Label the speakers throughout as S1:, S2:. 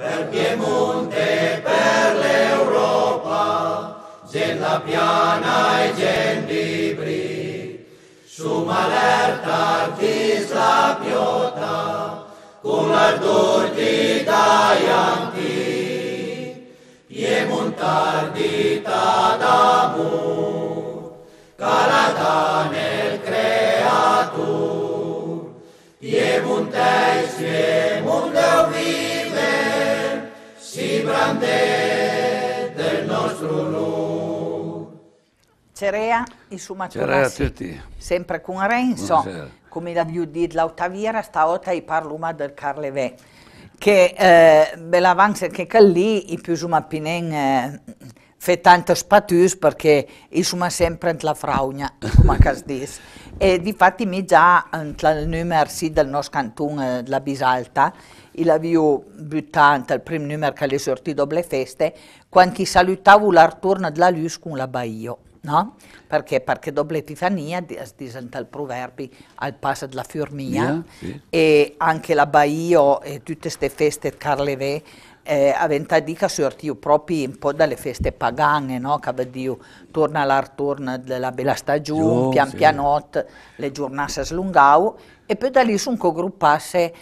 S1: Per Piemonte, per l'Europa, gent la piana e gent di Bri. Su malerta artis la piota, cum l'ardor di daianti.
S2: Piemontar di tadamur, calata nel creatur, Piemonteis fiel, vibrante del nostro Lu. Cerea, insomma, Cerea a tutti. Sempre con Renzo, Buonasera. come l'abbiamo detto l'ottaviera, stavolta parliamo del Carlevè, che eh, bell'avanza che lì i più sumappinen eh, fa tanto spatus perché insomma sempre la fraugna, come si dice. E difatti mi già il numero sì, del nostro canton della eh, Bisalta, il avvio buttante, il primo numero che le sortito le feste, quando salutavo l'artorno della luce con la baio. No? Perché? Perché dopo l'Epifania, disenta il proverbi, al passo della Fiormia, yeah, sì. e anche la Baio e tutte queste feste carleve eh, aventa dica sui artivi propri un po' dalle feste pagane, no? che Dio torna l'artorna della bella stagione, oh, pian sì. pianot, le giornate slungau, e poi da lì sono cogruppasse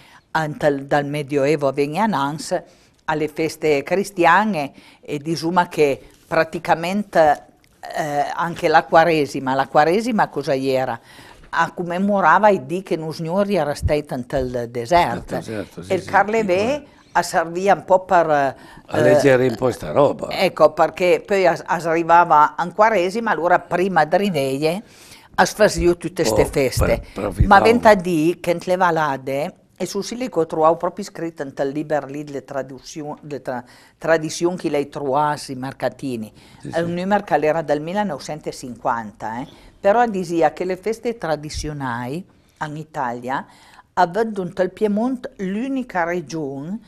S2: dal Medioevo a Vegnanans alle feste cristiane e disuma che praticamente eh, anche la Quaresima, la Quaresima cosa era? A commemorava i dì che non signori era stato nel deserto. Certo, sì, e il sì, Carlevè a servire un po' per... Eh, a leggere un
S1: po' questa roba.
S2: Ecco, perché poi as, arrivava in quaresima, allora prima di Riveie a facevo tutte queste oh, feste. Per, Ma ventadì, che le valade, e sul Silico trovavo proprio scritto nel libro lì le tradizioni tra, tradizion che lei trovava sui mercatini. Sì, sì. Un numero che era dal 1950, eh. però diceva che le feste tradizionali in Italia avvengono nel Piemonte l'unica regione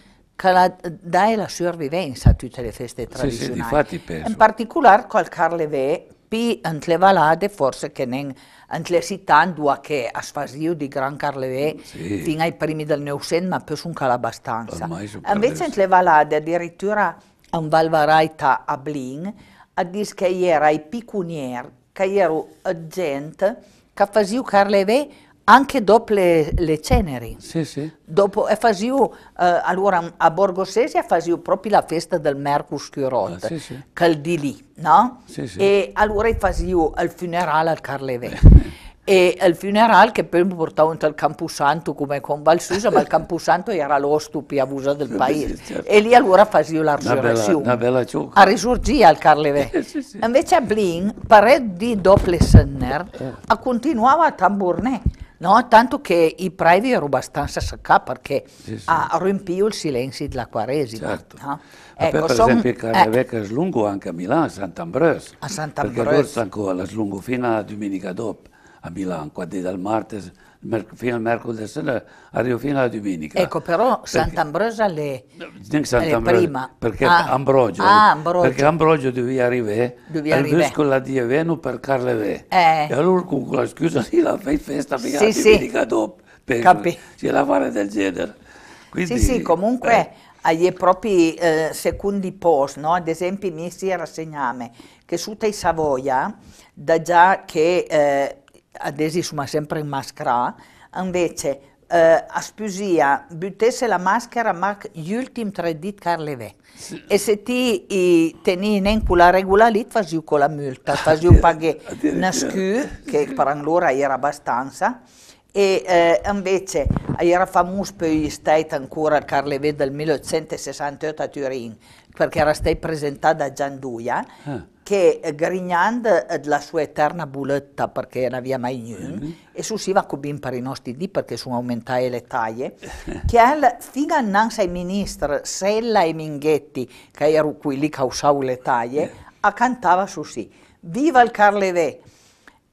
S2: che dà la sopravvivenza a tutte le feste tradizionali. Sì, sì, in particolare col Carlevé, più in le valade forse che in, in le città dove che a sfasio di Gran Carlevé sì. fino ai primi del Neusen, ma più su abbastanza. Invece in le valade addirittura in Valvaraita a Blin, a dire che era i picunier, che erano gente che facevano Carlevé anche dopo le, le ceneri. Sì, sì. Dopo, facevo, eh, allora a Borgosese facevo proprio la festa del Mercus Chirot, ah, sì, sì. di lì, no? Sì, sì. E allora facevo il funerale al Carlevè. e il funerale che poi mi portavano al Camposanto come con Valsusa, ma il Camposanto era lo stupiavusa del paese. Sì, certo. E lì allora facevo la risurrezione. Una
S1: bella, una bella a
S2: risorgia al Carlevè. Eh, sì, sì. Invece a Blin, pare di dopo le Senner, eh. continuava a tamburne. No, tanto che i preti erano abbastanza saccati perché sì, sì. ha riempito il silenzio della Quaresima. Certo. No? Ecco, per, per son... esempio il Carnevecca
S1: eh. è lungo anche a Milano, a Sant'Ambrose. A
S2: Sant'Ambrose. Perché loro
S1: stanno ancora lungo fino alla domenica dopo a Milano, quindi dal martedì fino al mercoledì sera, arrivo fino alla domenica. Ecco, però
S2: Sant'Ambrosa le, le eh, eh, prima. Perché ah. Ambrogio, ah, Ambrogio. Perché
S1: Ambrogio doveva arrivare, doveva arrivare. il vescovo di Aveno per Carleve. Eh. E allora con quella scusa si la fai festa fino alla domenica sì. dopo. Capi. Si la fare del genere. Quindi, sì, sì,
S2: comunque... Eh ai propri eh, secondi post, no? ad esempio mi si rassegname che su Tei Savoia, da già che eh, adesisuma sempre in maschera, invece eh, a Spusia buttesse la maschera ma gli ultimi tre dita carleve. Sì. E se ti i, teni in quella regola lì, facevi con la multa, facevi pagare una scu, che per allora era abbastanza, e eh, invece era famoso per gli stati ancora il carleve del 1868 a Turin, perché era stato presentato da Gianduia. Ah che eh, Grignand eh, la sua eterna buletta perché non aveva mai niente mm-hmm. e sussiva cubin per i nostri dì perché sono aumentate le taglie che al figa nanza ai ministro Sella e Minghetti che erano qui lì causau le taglie eh. a cantava su sì viva il Carlevé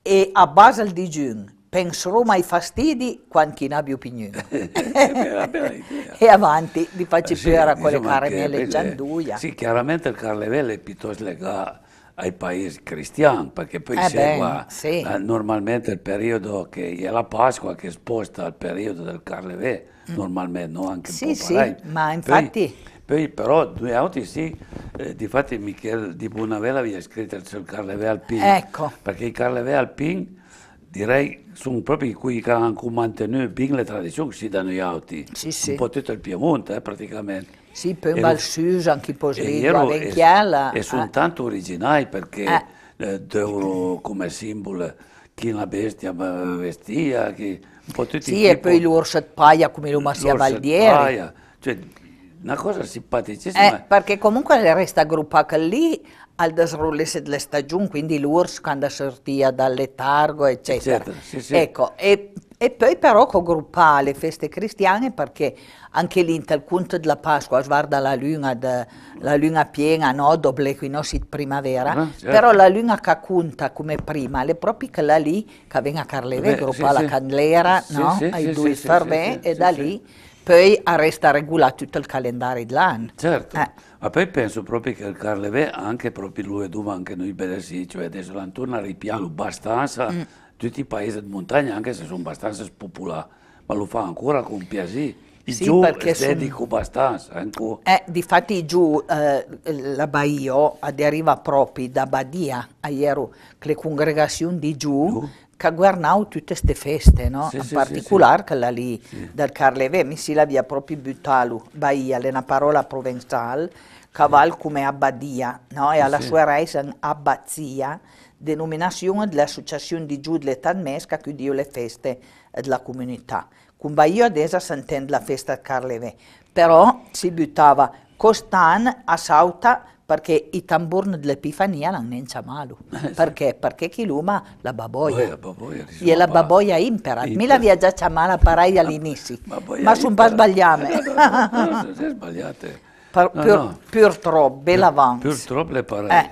S2: e a base di digiun penserò mai fastidi quando chi n'abbia opinione. e avanti, vi faccio sì, più era con le caramelle gianduia. Sì,
S1: chiaramente il Carlevé è piuttosto legato ai paesi cristiani, perché poi eh segue sì. Eh, normalmente il periodo che è la Pasqua che sposta al periodo del Carlevé, mm. normalmente, no? anche sì, un sì, sì,
S2: ma infatti... Poi,
S1: poi però due auti sì, eh, difatti Michele di Bonavella vi ha scritto sul Carlevé Alpin, ecco. perché i Carlevé Alpin direi sono proprio quelli che hanno mantenuto le tradizioni sì, da noi auti, sì, sì. un po' tutto il Piemonte eh, praticamente.
S2: Sì, poi un bel suso anche in la a E, sono
S1: soltanto ah. originali perché ah. eh, devono come simbolo chi la bestia eh, vestia, chi, un po' tutti Sì, e poi
S2: l'orso di paia come lo massia Valdieri. Paia.
S1: Cioè, una cosa simpaticissima. Eh,
S2: perché comunque resta aggruppata lì al desrullarsi delle stagioni, quindi l'orso quando sortia dal letargo, eccetera. eccetera sì, sì. Ecco, e e poi però con gruppa le feste cristiane perché anche lì nel conto della Pasqua, guarda la luna, de, la luna piena, no, doble equinosi primavera, uh ah, -huh, certo. però la luna che conta come prima, le proprio quella lì che viene a Carleve, Beh, gruppa sì, la sì. candlera, sì, no, sì, ai due sì, fervè, e da lì poi resta regolato tutto il calendario dell'anno. Certo, eh.
S1: ma poi penso proprio che il Carleve anche proprio lui dove anche noi beresi, cioè adesso l'antorna ripiano abbastanza... Mm tutti i paesi di montagna, anche se sono abbastanza spopolati, ma lo fa ancora con piacere. sì, giù perché dedico sono... abbastanza. Ancora. Eh, eh,
S2: difatti giù eh, la Baio deriva proprio da Badia, a ieri, le congregazioni di giù, giù. che guardano tutte queste feste, no? sì, in sì, particolare sì, quella lì del Carleve, mi si la via proprio Butalu, Baia, è una parola provenzale, che caval come abbadia, no? e alla sua reis abbazia, denominazione dell'associazione di Asociación de Judle Tanmesca che dio le feste della comunità. Con Baio adesso s'entende la festa di Carleve, però si buttava costan a Sauta perché i tamburni dell'Epifania non inciamato. Eh, perché? Sì. Perché chi luma la baboia. Diciamo, e la baboia impera. Mi la via già chiamata la all'inizio, ma sono pas sbagliame. No, eh,
S1: sbagliate. Purtroppo, no, no.
S2: purtroppo,
S1: le parai. Eh.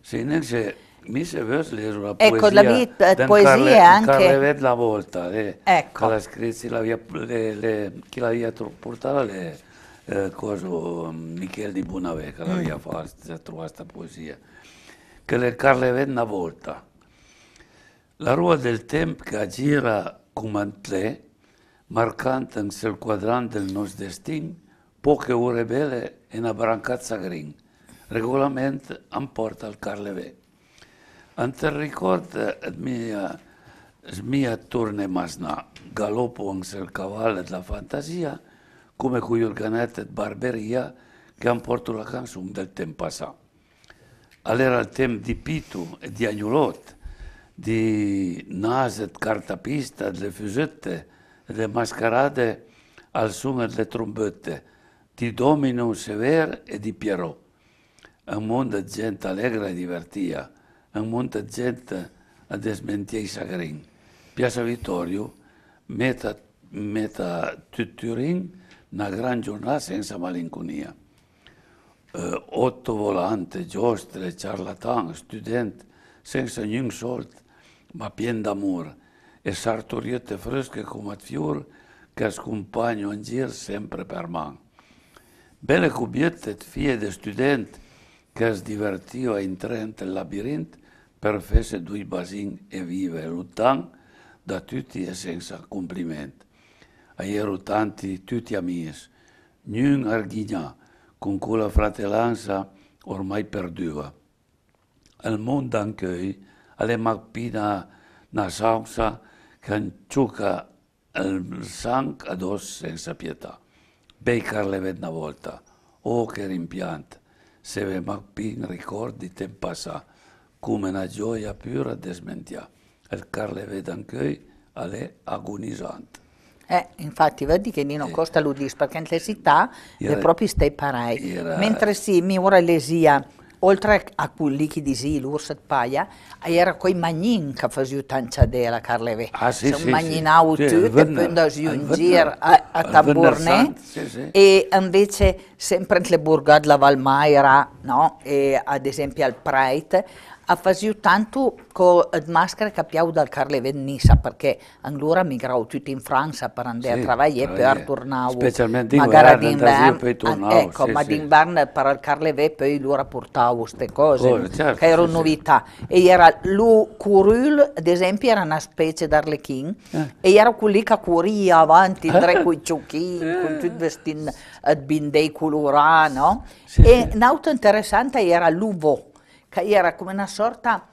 S1: Sì, nel senso Miss Verso era una ecco, poesia, eh, la vita, poesia Carle, anche... Carlevet la volta, eh, ecco. che scrisse, l'aveva, le, le, chi l'aveva portata le, eh, coso, mm, Michele di Bonavè, che l'aveva mm. fatta, trovata questa poesia, che le Carlevet una volta. La rua del tempo che gira come un tle, marcante in quel quadrante del nostro destino, poche ore belle e una brancazza green, regolamento porta al Carlevet. Anterrekord mia, mia turne masna, galopo anche il cavallo della fantasia, come con Jurganet e Barberia, che hanno portato la canzone del tempo passato. Allora il tempo di Pitu e di Agnolot, di Naset, Cartapista, delle Fusette, delle Mascherade, al suono delle trombette, di Domino Sever e di Pierrot. Un mondo di gente allegra e divertita në mund të gjithë a desmentje i shakërin. Pjasa Vitorio, me të të tyrin, në granë gjurna se në Otto Volante, Gjostre, Charlatan, student, senza në një ma pjenë damur, e sarturjet të fryske ku më të fjur, kësë kumpanjë në gjirë sempre për manë. Bele ku bjetë të fje dhe student, kësë divertio e intrejnë të labirintë, due dui e vive rutan da tutti e senza compliment. Ai tanti tutti amici, non arghigna, con quella fratellanza ormai perduta. Al mondo anche alle mappina una salsa che anciuca il sangue addosso senza pietà. Beccarle ved una volta, oh che rimpianto, se ve mappin ricordi tempo passato come una gioia pura de smentia, perché le vedo anche alle agonizzanti.
S2: Eh, infatti, vedi che Nino Costa lo dice, perché in l'esità le proprie stai parei. Mentre sì, mi ora lesia, oltre a quelli che disi l'Urset Paia, era quei magnin che facevano tanciadera, Carleve. Ah, sì, Sono sì, magnin sì. auto, sì, e poi in giro a, a Taborné, sì, sì. e invece sempre le burgate la Valmaira, no? e, ad esempio al Preit, a fasiu tanto con il maschere abbiamo dal Carle Vennissa perché allora migravo tutti in Francia per andare sì, a lavorare e poi tornavo. Specialmente magari d'inverno. d'inverno eh, ecco, sì, ma sì. d'inverno per il Carleve poi loro portavo queste cose oh, certo, che erano novità. E era lo curul, ad esempio, era una specie d'arlequin, eh. e era quelli che curia avanti in tre coi ciocchini, eh. con tutti i vestiti eh, bindei colorati, no? E un'auto interessante era l'uvo que era come una sorta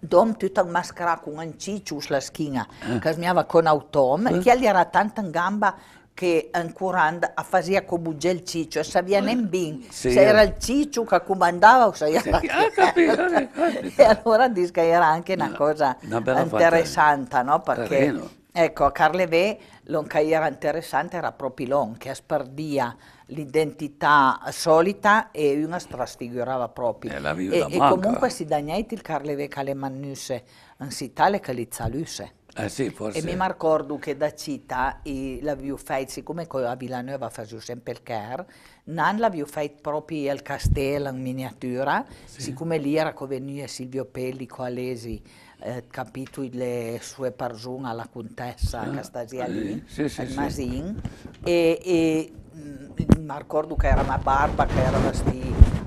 S2: dom tutto tutta mascherà con un ciccius sulla schiena, eh. che smiava con autom, eh. che gli era tanto in gamba che ancora faceva con bugia il ciccio, e sapeva eh. ben sì. se era il ciccio che comandava o se era... Sì, ah, capito, e allora dice che era anche una no, cosa una interessante, no? Perché... Terreno. Ecco, a Carlevé l'onca era interessante era proprio l'on che spardia l'identità solita e una strasfigurava proprio. E, e comunque si dagnait il Carleve Calemannuse, anzi tale che li zaluse.
S1: Eh sì, forse. E mi
S2: ricordo che da città Cita l'avevo fatto, siccome a Milano aveva fatto sempre il care, non la l'avevo fatto proprio al castello in miniatura, sì. siccome lì era venuto Silvio Pellico Alesi, eh, capito le sue parzone alla contessa ah, Castasia lì, sì, sì, al Masin, e, e Mm, mm, mi ricordo che era una barba che era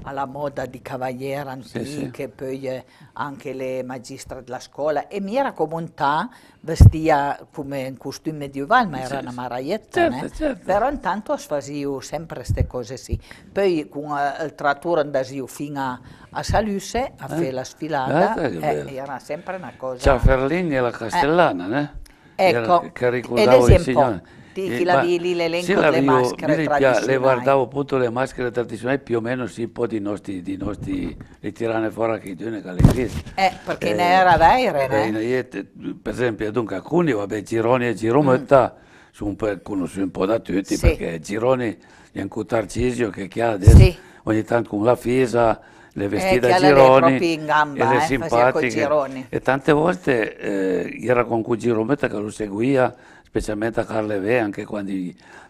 S2: alla moda di Cavaliera antiche, sì, sì. poi eh, anche le magistre della scuola e mi era come comunità vestia come un costume medievale, ma era sì, una maraietta, certo, certo. però intanto asfasivo sempre queste cose sì. Poi con uh, il trattore andasio fino a, a Salusse a eh? fare la sfilata, eh, eh, era sempre una cosa... Ciao Ferlini
S1: e la Castellana, eh? Ecco, che ricordavo il signore. Sì, chi eh, la vidi l'elenco delle vivo, maschere tradizionali. Le guardavo appunto le maschere tradizionali, più o meno sì, un po' di nostri, di nostri le tirane fuori anche di una calendrista.
S2: Eh, perché eh, ne era vaire, eh
S1: eh. eh, eh. Per esempio, dunque, alcuni, vabbè, Gironi e Girometta, mm. sono un po' conosciuti un po' da tutti, sì. perché Gironi è un cutarcisio che chiama adesso, sì. ogni tanto con la fisa, le vestite eh, a gironi, in gamba, eh, simpatiche. E tante volte eh, era con cui Girometta che lo seguiva, specialmente a Carlevè, anche quando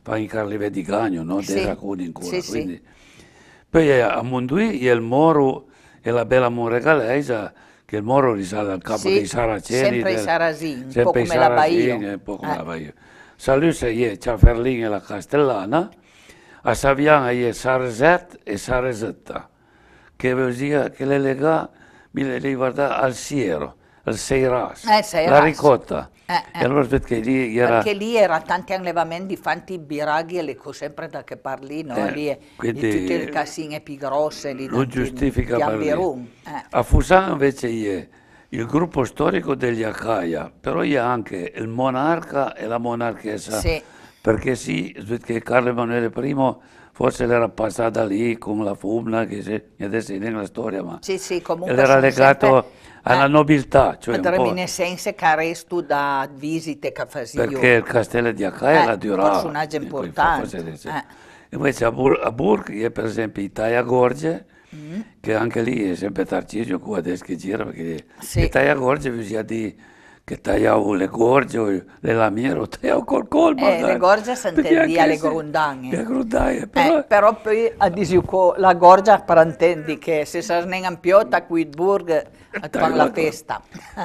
S1: fanno i Carlevè di Gagno, no? Sì. dei racconti in cura. Sì, quindi. Sì. Poi eh, a Mondui il Moro e la bella Monregalesa, che il Moro risale al capo dei Saraceni. Sempre del, i Sarasini, un po' come la Baio. Un eh. po' Baio. Salusa è Ciaferlin e la Castellana, a Saviana è Sarset e Saresetta, che vuol dire che le lega mi le riguarda al Siero. Seiras, eh, Seiras, la ricotta. Eh, eh. E allora perché lì era... Perché
S2: lì era tanti allevamenti fatti in Biraghi e le cose sempre da che parli, no? Eh, lì quindi, tutte le casine più grosse lì lo giustifica in, eh.
S1: A Fusan invece è il gruppo storico degli Acaia, però è anche il monarca e la monarchessa, sì. perché sì, perché Carlo Emanuele I forse era passata lì con la fumna, che si, adesso in la storia, ma
S2: sì, sì, era legato
S1: alla ah. nobiltà. Cioè
S2: essenza che resto da visite che facevano. Perché il
S1: castello di Acaia eh, era Un personaggio
S2: importante. Eh.
S1: Invece a, Bur- a Burg, per esempio, Italia Gorge, mm. che anche lì è sempre Tarcisio, qua adesso che gira, perché sì. Italia Gorge bisogna dire che tagliavo le gorgie, le lamiere, o tagliavo col colpo. Eh, le gorgie s'intendì alle grondagne.
S2: Le grondagne, eh, però... Eh, però poi a Disiuco la gorgia per intendi che se sarnen piotta qui Burg con la festa.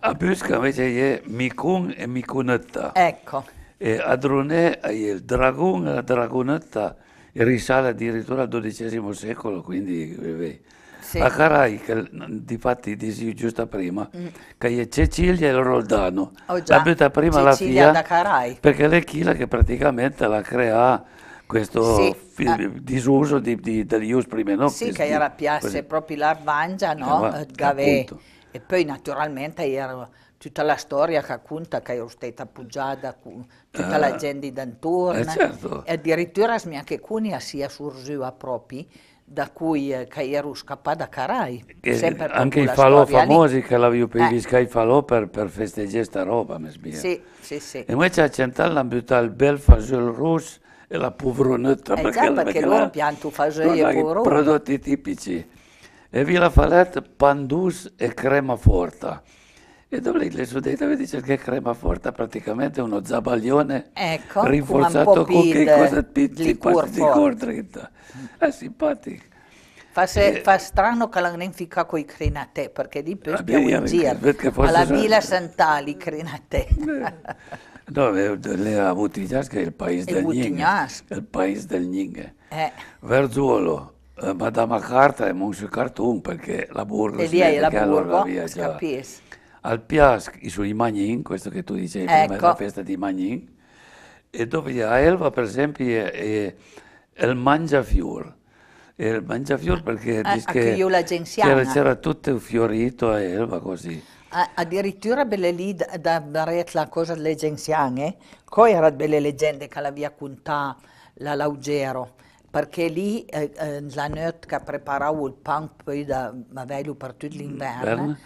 S2: a
S1: Busca invece è Micun e Micunetta. Ecco. E a Drunè è il dragon e la dragonetta risale addirittura al XII secolo, quindi... Eh, eh. sì. a Caraica, mm, difatti dicevo giusto prima, mm. che Cecilia e Roldano. Oh già, prima Cecilia la figlia, perché lei chila che praticamente la crea questo sì. f- ah. disuso di, di, degli us no? Sì, che era piace
S2: proprio l'arvangia, no? Eh, Gavè. E poi naturalmente era tutta la storia che racconta che ero stata appoggiata con tutta ah, la eh, gente intorno eh certo. e addirittura mi anche cunia sia surgiva proprio da cui eh, che ero scappata da Carai. Eh, anche i falò famosi lì. che l'avevo
S1: previsto eh. i falò per, per festeggiare questa roba, mi Sì, sì, sì. E poi c'è accentato l'ambutare il bel fagiolo russo e la povronetta. Eh perché, già, perché, perché loro pianto fagiolo e povronetta. Prodotti tipici. E vi la farete pandus e crema forta. E dove le suddette vedi c'è che crema forte, praticamente uno zabaglione ecco, rinforzato con che cosa ti, ti, ti corta.
S2: È simpatico. Fa, se, eh, fa, strano che la nenfica con i crinatè, perché di più in giro. Alla Vila Sant'Ali, crinatè. Eh.
S1: No, eh, le Avutignasca è il paese del Ning. Il paese del Ning. Eh. Verzuolo, eh, Madama Carta e un cartoon perché la Burgos. E lì è la Burgos,
S2: capisci
S1: al Piaschi sui Magnin, questo che tu dicevi ecco. prima, la ecco. festa di Magnin, e dove a Elva per esempio è, è, il Mangiafior. È il Mangiafior perché ah, c'era, c'era tutto fiorito a Elva così.
S2: Addirittura belle lì da Barret la cosa delle genziane, poi erano belle leggende che la via Cuntà, la Laugero, perché lì eh, eh la notte che preparava il pan poi da Mavello per tutto l'inverno,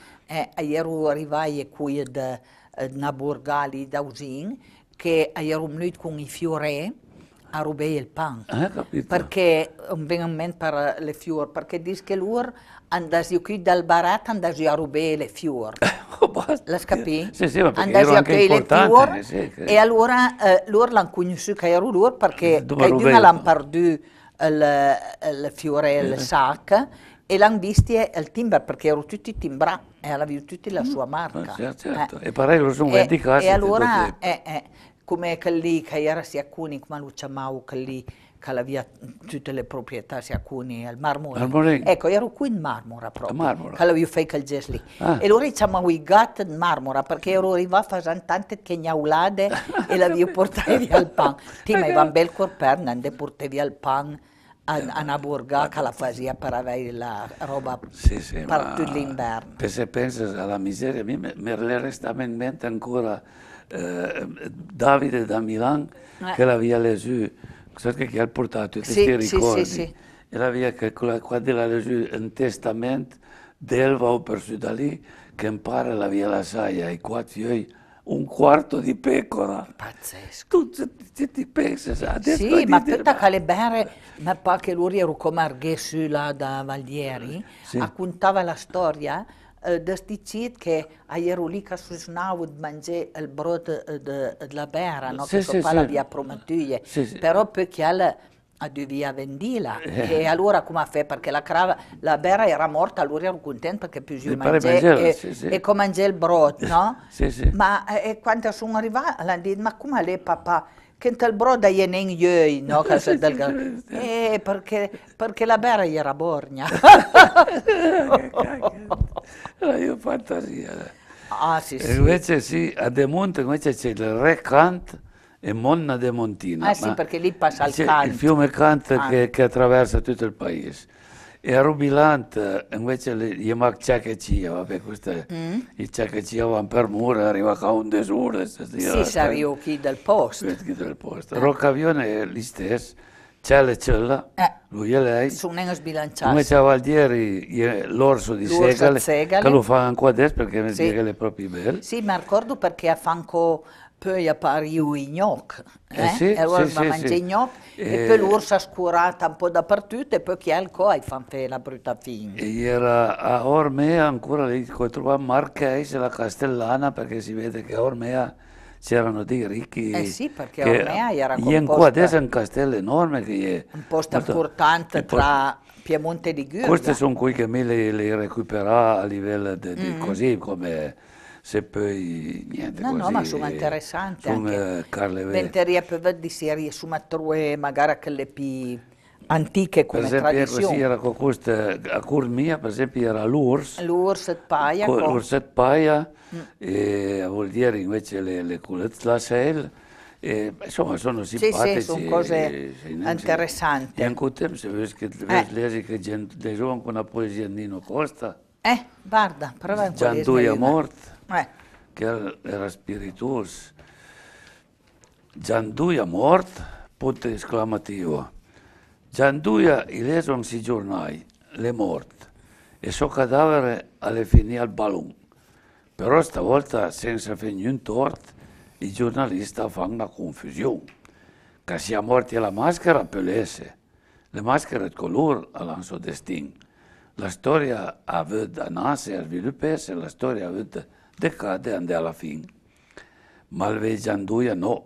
S2: jer eh, u rivaje kujë dë në burgali da uzin, che ieri venuto con i fiore a rubare il pan. Eh, perché mi viene in mente per le fior, perché dice che loro andassi qui dal barat, andassi a rubare le fior. Eh, La capì? Sì, sì, ma andassi a rubei le fior sì, che... e allora eh, loro l'hanno conosciuto che ero loro perché che l'hanno perduto il, il fiore al sac e l'hanno visti al timbre perché erano tutti timbrà e avevano tutti la mm. sua marca. Certo, certo. Eh. E pare
S1: lo sono vendicati. E, e allora,
S2: eh, eh, come quelli che era sia Kunig, ma Lucia Mau, quelli... Calavia mm, tutte le proprietà, se alcuni, al Marmore. Marmore. Ecco, ero qui in Marmora proprio. Marmora. Calavia fai Calgesli. Ah. E allora siamo arrivati in Marmora perché ero arrivato a fare tante chegnaulade e la vi via il pan. Ti mi un bel corperna, e via il pan eh, a, a Naburga che la fasia per avere la roba sì, sì, per tutto l'inverno.
S1: Se pensi alla miseria, mi, mi restava in mente ancora eh, Davide da Milan eh. che l'aveva lesato Saps que ha el i sí, testi ricordi. Sì, sì, sì. Era via che quando la legge in testamento delva o per su da lì che impara la via la saia e qua fioi un quarto di pecora. Pazzesco. Tu ti, ti pensi, adesso Sì, ma tutta
S2: ma... Calebere, ma poi che lui era come là da Valdieri, sì. raccontava la storia دەستی چیت کێ che و لی di mangiare il brodo eh, della berra, no? sì, sì, parla sì. di appromattuglie, sì, sì. però perché alla, a via vendila eh. e allora come ha fatto perché la, crava, la bera era morta allora ero contento perché più si mangiava e, sì, sì. e come mangiava il brodo no? sì, sì. ma eh, e quando sono arrivata hanno detto ma come le papà che il brodo è in ioi no? del... eh, perché, perché la berra era borgna Era io
S1: fantasia.
S2: Ah, sì, sì. Invece
S1: sì, a De Monte invece c'è il Re Cant e Monna de Montina. Ah sì, perché lì passa il Cant. Il fiume Cant ah. che, che, attraversa tutto il paese. E a Rubilant invece gli manca Ciacacia, vabbè, questo mm. i Ciacacia vanno per mura, arriva a un desure. Si sa
S2: chi del posto. Chi del posto.
S1: Roccavione è lì stesso Cella e Cella, eh, lui e lei.
S2: Sono sbilanciati. Come c'era
S1: ieri l'orso di l'orso segale, segale, che lo fa ancora adesso perché sì. che è proprio bello.
S2: Sì, mi ricordo perché ha fatto poi a pariu i gnocchi, eh? eh sì, e allora sì, mangia sì, i gnocchi e, e eh. poi l'orso ha scurato un po' dappertutto e poi chi è il coi fa la brutta fine.
S1: E era a Ormea ancora lì, trovava Marchese la Castellana perché si vede che Ormea c'erano dei ricchi. Eh sì, perché ormai era composta... adesso è un castello enorme che è... Un posto molto, importante tra
S2: Piemonte e Liguria. Queste sono
S1: quei che mi li, li a livello di, di mm così come se poi
S2: niente no, così. No, ma sono interessanti sono
S1: anche. Carle Venteria
S2: per di serie, su Matrue, magari che le pi
S1: antiche come per esempio, tradizione. Così era questa, a cur mia, per esempio, era l'urs.
S2: L'urset paia. L'urset
S1: paia, mm. e, vuol dire invece le, le culetzlasel. E, insomma, sono simpatici. Sì, sì, sono cose eh, interessanti. E anche te, se vedi che eh. leggi che Gesù anche una poesia di Nino Costa.
S2: Eh, guarda, prova a Giandui è morto, eh.
S1: che era, era spirituoso. Giandui è morto, punto esclamativo. Gianduia, ileso non si giornai, le morte, e suo cadavere alle finì al ballon. Però stavolta, senza fare niente torto, i giornalisti fanno una confusione. Che sia morti la maschera per l'essere. Le maschere di color hanno il suo destino. La storia ha avuto a nascere, e sviluppare, la storia ha avuto decade e andare alla fine. Ma il Gianduia no.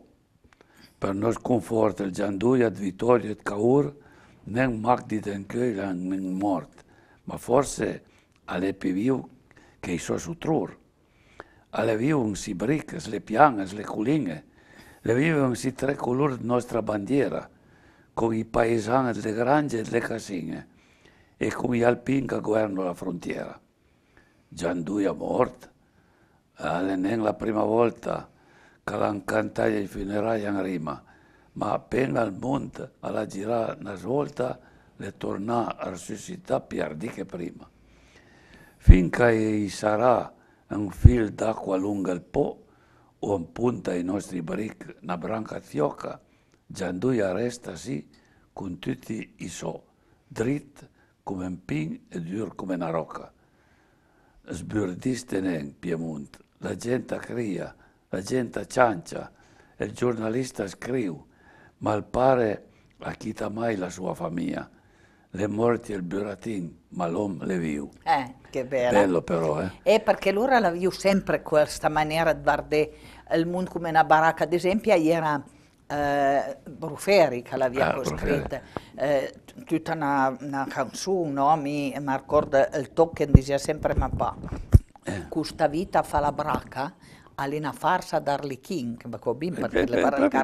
S1: Per noi sconforto il Gianduia di vittoria e di caura, ne un mag dit încă în mort, ma forse ale piviu che i suoi sutrur. Ale viu un si bric, le piangă, le culinge, le viu un si tre colori nostra bandiera, con i paesani le grandi e le casine e con gli alpini che governano la frontiera. Giandui è morto, alle la prima volta che l'hanno cantato i funerali in Rima, ma appena il monte alla girà una svolta le tornò a risuscitare più che prima. Finché sarà un fil d'acqua lungo il po o in punta i nostri brick una branca zioca, Gianduia resta sì con tutti i so, dritto come un pin e dur come una rocca. Sburdiste in Piemonte, la gente cria, la gente ciancia, il giornalista scrive, ma il padre malpare achita mai la sua famiglia. Le morti il buratin, ma l'uomo le viu.
S2: Eh, che bello. Bello però, eh. E perché loro la viu sempre questa maniera di guardare il mondo come una baracca. Ad esempio, era eh, Bruferi che l'aveva ah, scritta, eh, tutta una, una canzone, no? mi, mi ricordo il token diceva sempre ma pa, eh. questa vita fa la bracca, ha una farsa d'Arlequin, che mi perché le baracche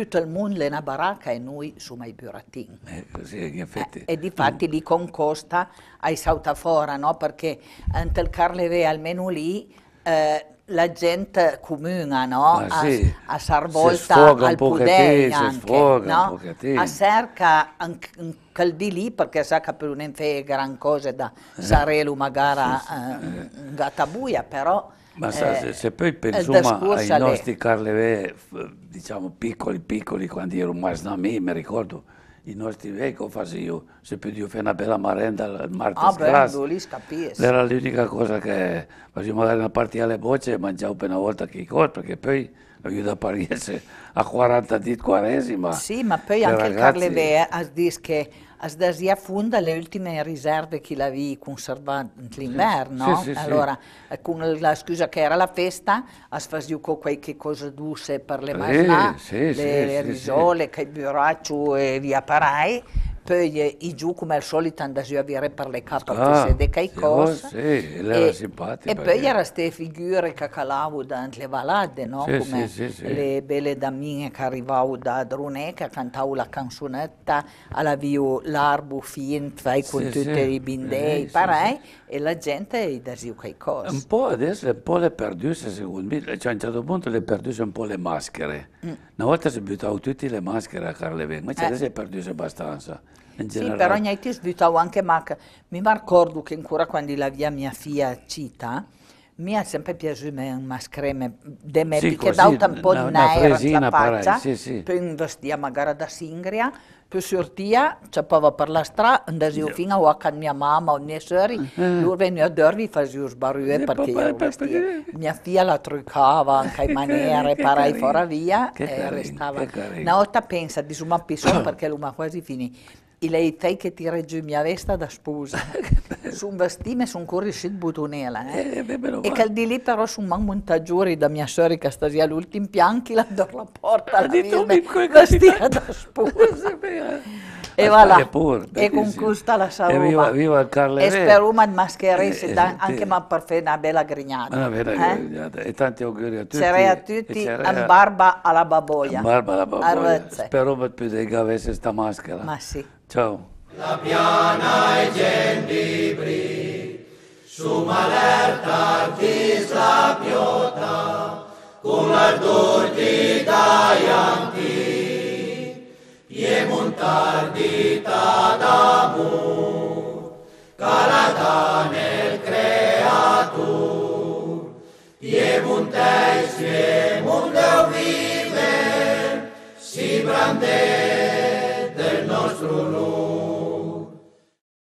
S2: tutto il mondo è una baracca e noi siamo i burattini. Eh, così, in effetti. Eh, e di fatti lì con Costa ai Sautafora, no? perché anche il Carleve almeno lì... Eh, la gente comuna, no? sì, a, a Sarvolta, al Pudeia anche, no? A cerca anche, anche di lì, perché sa che per non fare gran cosa da eh. Sarelu magari eh, gatta buia, però... Ma sa, eh, se, se, poi eh, pensiamo ai lei. nostri
S1: Carlevè, diciamo piccoli, piccoli, quando ero Masnami, mi ricordo, i nostri vecchi che facevo, se più fare una bella marenda il martedì ah, class, lì era l'unica cosa che facevo magari una partita alle bocce e mangiavo per una volta che cosa, perché poi aiuta a parire a 40 di quaresima. Sì, ma poi anche ragazzi... il Carlevè
S2: ha detto che a Sdasia funda le ultime riserve che la vi conservata l'inverno. Sì, sì, allora, sì. Eh, con la scusa che era la festa, a sfasiuco qualche cosa dusse per le masla, le, risole, che il buraccio e via parai. Poi i giù come al solito andava a dire per le capre di che cose.
S1: Sì, lei era simpatica. E poi erano
S2: queste figure che calavano dentro le valade, no? Sì, come sì, sì, le belle damine che arrivavano da Drunè, che cantavano la canzonetta alla via l'arbo fin, fai con tutti i bindei, parai, e la gente diceva che cose. Un
S1: po' adesso un po' le perdute, secondo me, cioè a un certo punto le perdute un po' le maschere. Mm. Una volta si buttavano tutte le maschere a Carleven ma eh. adesso le perdute abbastanza. Sì, però
S2: niente svitavo anche Mac. Mi ricordo che ancora quando la via mia figlia cita, mi è sempre piaciuto un mascreme di me, sì, perché dà un po' di nera sulla faccia, sì, sì. poi investia magari da Singria, più sortia, ci appava per la strada, andavo fino a con mia mamma o mia sorella, eh. lui veniva a dormire e faceva sbarrare eh, perché io perché... Eh. Mia figlia la truccava anche in maniere, parai fuori via che e carino, restava. Una volta pensa di su una persona perché l'uma quasi finì e lei te che ti mia veste da sposa, su un vestime su un corriscit butonela, eh? eh e che di lì però su un man montaggiuri da mia sorella che stasi all'ultimo pianchi la do la porta alla virme, vestita da sposa.
S1: Eh. e va là, e con
S2: questa la saluta Viva,
S1: viva Carlo E speruma
S2: di mascherese, eh, eh anche ma per fare una bella grignata. Una bella eh? grignata,
S1: e tanti auguri a tutti. Sarei a tutti, a
S2: barba alla baboia. barba alla baboia.
S1: Speruma più di avesse sta maschera. Ma sì. Ciao. La piana è gent di bri, su malerta artis la piota, con l'ardor di daianti, piemontar di tadamur, calata nel creatur, piemonteis piemonteu vive, si brandeis, Nostro no.